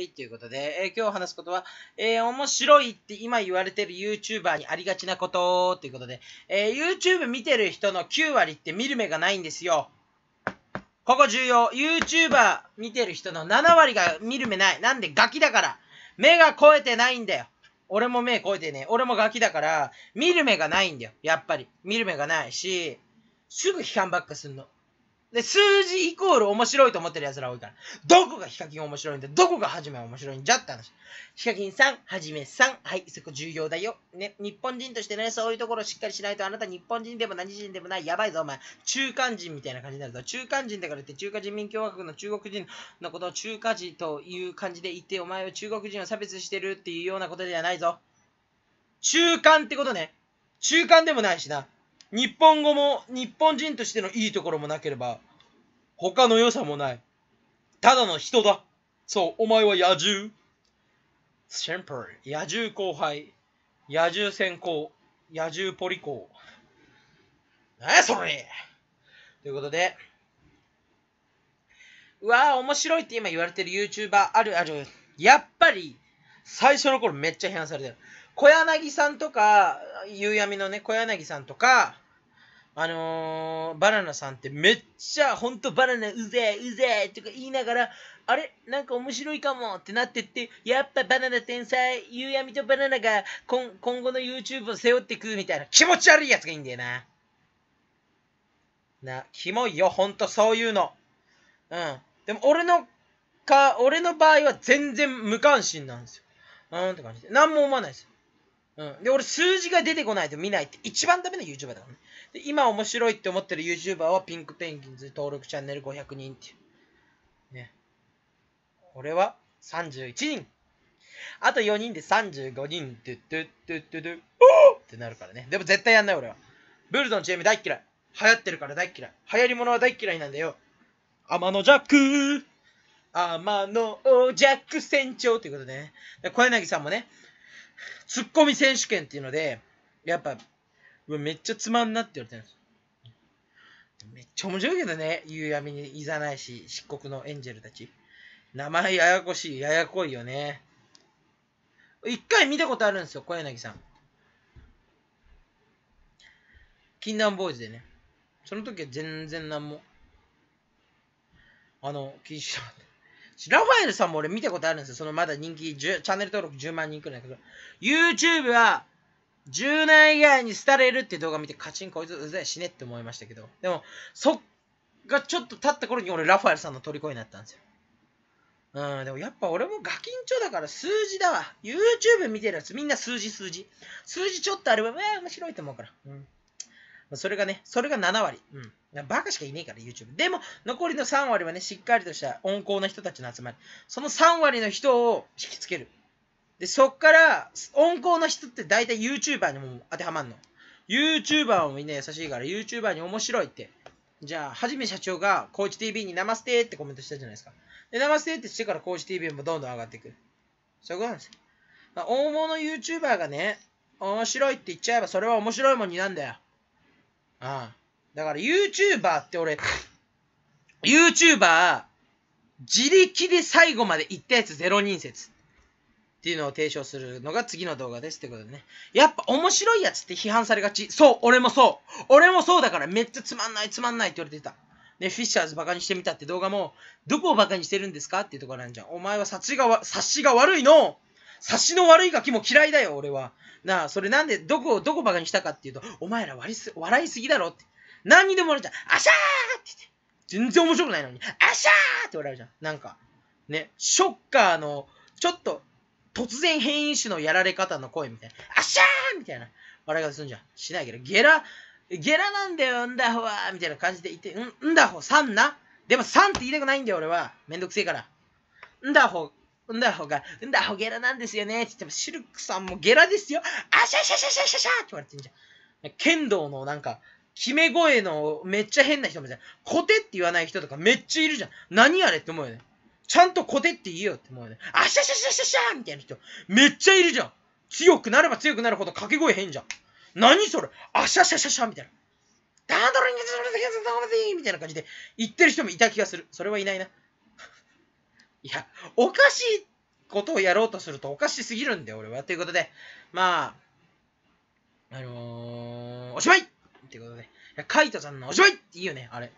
イということで、えー、今日話すことは、えー、面白いって今言われてる YouTuber にありがちなことということで、えー、YouTube 見てる人の9割って見る目がないんですよ。ここ重要。YouTuber 見てる人の7割が見る目ない。なんでガキだから。目が超えてないんだよ。俺も目超えてね。俺もガキだから、見る目がないんだよ。やっぱり。見る目がないし、すぐ批判ばっかすんの。で、数字イコール面白いと思ってる奴ら多いから、どこがヒカキン面白いんだどこがはじめ面白いんじゃって話。ヒカキンさん、はじめさん、はい、そこ重要だよ。ね、日本人としてね、そういうところをしっかりしないと、あなた日本人でも何人でもない、やばいぞ、お前。中間人みたいな感じになるぞ。中間人だからって、中華人民共和国の中国人のことを中華人という感じで言って、お前は中国人を差別してるっていうようなことではないぞ。中間ってことね。中間でもないしな。日本語も、日本人としてのいいところもなければ、他の良さもない。ただの人だ。そう、お前は野獣。プル野獣後輩、野獣先行、野獣ポリ校。なそれということで、うわー、面白いって今言われてる YouTuber あるある。やっぱり、最初の頃めっちゃ批判されてる。小柳さんとか、夕闇のね、小柳さんとか、あのー、バナナさんってめっちゃ、ほんとバナナうぜうぜとか言いながら、あれなんか面白いかもってなってって、やっぱバナナ天才、夕闇とバナナが今今後の YouTube を背負ってくみたいな気持ち悪いやつがいいんだよな。な、キモいよ、ほんとそういうの。うん。でも俺のか、俺の場合は全然無関心なんですよ。うんって感じで。何も思わないです。よ。うん。で、俺数字が出てこないと見ないって一番ダメな YouTuber だからね。で今面白いって思ってる YouTuber はピンクペンギンズ登録チャンネル500人っていう。ね。俺は31人あと4人で35人ってってってってってってなるからね。でも絶対やんない俺は。ブルドのーム大っ嫌い。流行ってるから大っ嫌い。流行り物は大っ嫌いなんだよ。天のジャック天のジャック船長ということでね。小柳さんもね、ツッコミ選手権っていうので、やっぱめっちゃつまんなって言われたんですめっちゃ面白いけどね、夕闇にいざないし、漆黒のエンジェルたち。名前ややこしい、ややこいよね。一回見たことあるんですよ、小柳さん。禁断ボーイズでね。その時は全然何も。あの、禁止しゃラファエルさんも俺見たことあるんですよ。そのまだ人気10、チャンネル登録10万人くらいだけど。YouTube は10年以外に廃れるっていう動画見てカチンこいつうぜい死ねって思いましたけど、でも、そっがちょっと経った頃に俺ラファエルさんの虜になったんですよ。うん、でもやっぱ俺もガキンチョだから数字だわ。YouTube 見てるやつみんな数字数字。数字ちょっとあれば、えー、面白いと思うから。うん。それがね、それが7割。うん。バカしかいねえから YouTube。でも、残りの3割はね、しっかりとした温厚な人たちの集まり。その3割の人を引きつける。で、そっから、温厚な人って大体 YouTuber にも当てはまんの。YouTuber もみんな優しいから、YouTuber に面白いって。じゃあ、はじめ社長が、コーチ TV に生ステーってコメントしたじゃないですか。で、生ステーってしてからコーチ TV もどんどん上がっていく。そこなんですよ。まあ、大物 YouTuber がね、面白いって言っちゃえば、それは面白いもんになんだよ。ああ。だから YouTuber って俺、YouTuber、自力で最後まで行ったやつ0人説。っていうのを提唱するのが次の動画ですってことでね。やっぱ面白いやつって批判されがち。そう俺もそう俺もそうだからめっちゃつまんないつまんないって言われてた。ね、フィッシャーズバカにしてみたって動画も、どこをバカにしてるんですかっていうところなんじゃん。お前は察しが、察しが悪いの察しの悪いガキも嫌いだよ、俺は。なあ、それなんで、どこを、どこバカにしたかっていうと、お前ら割す笑いすぎだろって。何にでも俺じゃん。あしゃーって言って。全然面白くないのに、あしゃーって笑うじゃん。なんか、ね、ショッカーの、ちょっと、突然変異種のやられ方の声みたいな、あっしゃーみたいな笑い方するんじゃん。しないけど、ゲラ、ゲラなんだよ、んだほーみたいな感じで言って、うん、んだほ、さんな。でも、さんって言いたくないんだよ、俺は。めんどくせえから。んだほ、んだほが、んだほゲラなんですよね。って言っても、シルクさんもゲラですよ。あしゃしゃしゃしゃしゃしゃって言われてんじゃん。剣道のなんか、決め声のめっちゃ変な人もいな。じゃん。コテって言わない人とかめっちゃいるじゃん。何あれって思うよね。ちゃんとこてって言えよって思うね、あしゃしゃしゃしゃしゃみたいな人、めっちゃいるじゃん。強くなれば強くなるほど掛け声変じゃん。何それあしゃしゃしゃしゃみたいな。ダードリにグズルズルズみたいな感じで言ってる人もいた気がする。それはいないな。いや、おかしいことをやろうとするとおかしすぎるんだよ、俺は。ということで、まあ、あのー、おしまいということで、いやカイトさんのおしまいっていいよね、あれ。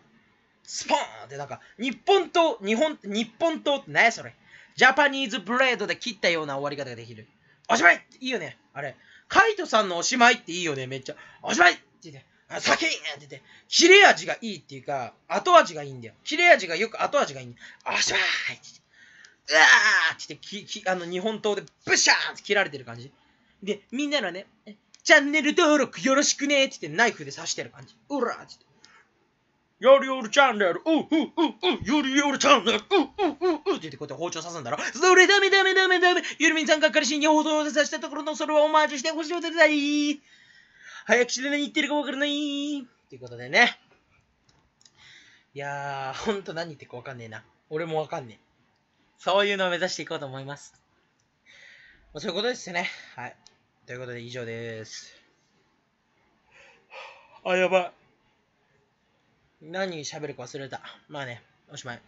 スポーンってなんか、日本刀、日本、日本刀ってなやそれ。ジャパニーズブレードで切ったような終わり方ができる。おしまいいいよね。あれ。カイトさんのおしまいっていいよね、めっちゃ。おしまいって言って、先って言って、切れ味がいいっていうか、後味がいいんだよ。切れ味がよく後味がいいんだよ。おしまいって言って、うわーって言って、ききあの日本刀でブシャーンって切られてる感じ。で、みんなのね、チャンネル登録よろしくねって言ってナイフで刺してる感じ。うらーって言って。よりよりチャンネル、うううう、よりよりチャンネル、ううううって言ってこうやって包丁刺すんだろ。それダメダメダメダメ。ゆるみんさんがっか彼氏に報道させたところのそれはオマージュしてほしいお手伝い。早口で何言ってるかわからない。ということでね。いやー、ほんと何言ってるかわかんねえな。俺もわかんねえ。そういうのを目指していこうと思います。まあ、そういうことですね。はい。ということで以上です。あ、やばい。何喋るか忘れた。まあね、おしまい。